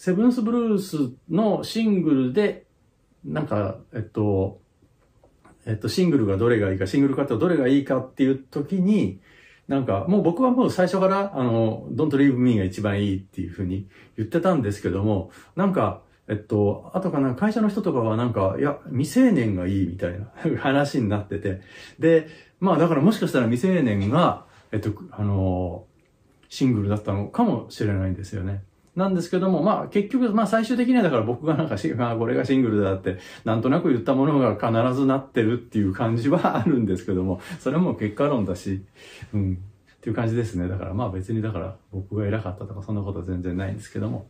セブンスブルースのシングルで、なんか、えっと、えっと、シングルがどれがいいか、シングルカットどれがいいかっていう時に、なんか、もう僕はもう最初から、あの、Don't Leave Me が一番いいっていうふうに言ってたんですけども、なんか、えっと、あとかな、会社の人とかはなんか、いや、未成年がいいみたいな 話になってて。で、まあだからもしかしたら未成年が、えっと、あの、シングルだったのかもしれないんですよね。なんですけども、まあ結局、まあ最終的にはだから僕がなんかし、まあこれがシングルだって、なんとなく言ったものが必ずなってるっていう感じはあるんですけども、それも結果論だし、うん、っていう感じですね。だからまあ別にだから僕が偉かったとかそんなことは全然ないんですけども。